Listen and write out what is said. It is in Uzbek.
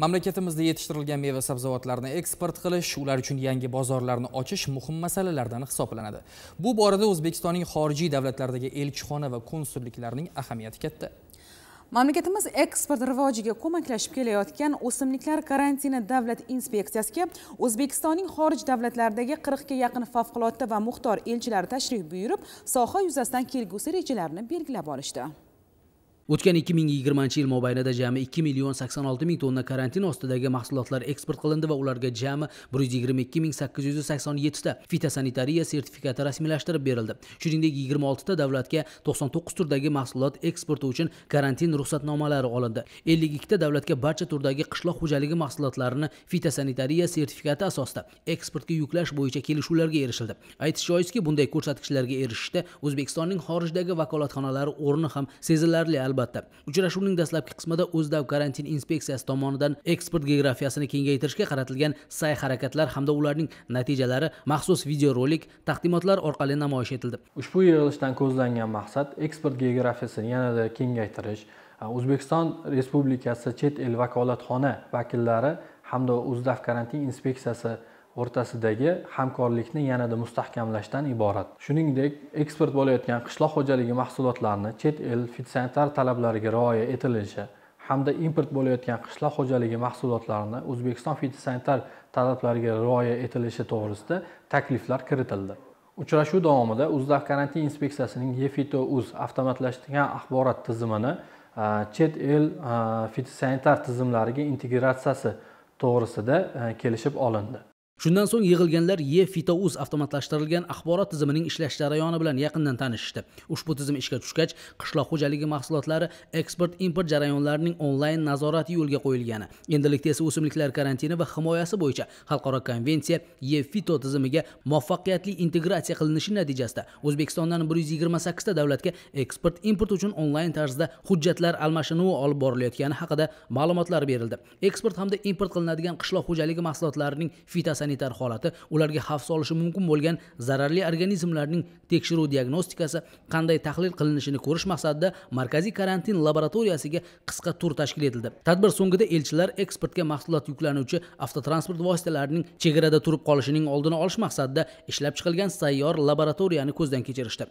mamlakatimizda yetishtirilgan meva sabzavotlarni eksport qilish ular uchun yangi bozorlarni ochish muhim masalalardan hisoblanadi bu borada o'zbekistonning xorijiy davlatlardagi elchixona va konsulliklarining ahamiyati katta mamlakatimiz eksport rivojiga ko'maklashib kelayotgan o'simliklar karantini davlat inspeksiyasiga o'zbekistonning xorij davlatlaridagi qirqga yaqin favqulodda va muxtor elchilari tashrif buyurib soha yuzasidan kelgusi rejalarini belgilab olishdi o'tgan 2020 yil mobaynida jami 2 million 86 ming tonna karantin ostidagi mahsulotlar eksport qilindi va ularga jami 122 ming 887 ta fitosanitariya sertifikati rasmiylashtirib berildi shuningdek 26 ta davlatga 99 turdagi mahsulot eksporti uchun karantin ruxsatnomalari olindi 52 ta davlatga barcha turdagi qishloq xo'jaligi mahsulotlarini fitosanitariya sertifikati asosida eksportga yuklash bo'yicha kelishuvlarga erishildi aytish joizki bunday ko'rsatkichlarga erishishda o'zbekistonning xorijdagi vakolatxonalari o'rni ham sezilarli albatta uchrashuvning dastlabki qismida o'zdav karantin inspeksiyasi tomonidan eksport geografiyasini kengaytirishga qaratilgan sa'y harakatlar hamda ularning natijalari maxsus videorolik taqdimotlar orqali namoyish etildi ushbu yig'ilishdan ko'zlangan maqsad eksport geografiyasini yanada kengaytirish o'zbekiston respublikasi chet el vakolatxona vakillari hamda o'zdav karantin inspeksiyasi o'rtasidagi hamkorlikni yanada mustahkamlashdan iborat shuningdek eksport bo'layotgan qishloq xo'jaligi mahsulotlarini chet el fitsantar talablariga rioya etilishi hamda import bo'layotgan qishloq xo'jaligi mahsulotlarini o'zbekiston fitosanitar talablariga rioya etilishi to'g'risida takliflar kiritildi uchrashuv davomida uzdaf karantin inspeksiyasining yefito uz avtomatlashtirilgan axborot tizimini chet el fitosanitar tizimlariga integratsiyasi to'g'risida kelishib olindi shundan so'ng yig'ilganlar e fitouz avtomatlashtirilgan axborot tizimining ishlash jarayoni bilan yaqindan tanishishdi ushbu tizim ishga tushgach qishloq xo'jaligi mahsulotlari eksport import jarayonlarining onlayn nazorati yo'lga qo'yilgani endilikda esa o'simliklar karantini va himoyasi bo'yicha xalqaro konvensiya e fito tizimiga muvaffaqiyatli integratsiya qilinishi natijasida o'zbekistondan bir yuz yigirma sakkizta davlatga eksport import uchun onlayn tarzda hujjatlar almashinuvi olib borilayotgani haqida ma'lumotlar berildi eksport hamda import qilinadigan qishloq xo'jaligi mahsulotlarining fitosan sanitar holati ularga xavf solishi mumkin bo'lgan zararli organizmlarning tekshiruv diagnostikasi qanday tahlil qilinishini ko'rish maqsadida markaziy karantin laboratoriyasiga qisqa tur tashkil etildi tadbir so'ngida elchilar eksportga mahsulot yuklanuvchi avtotransport vositalarining chegarada turib qolishining oldini olish maqsadida ishlab chiqilgan sayyor laboratoriyani ko'zdan kechirishdi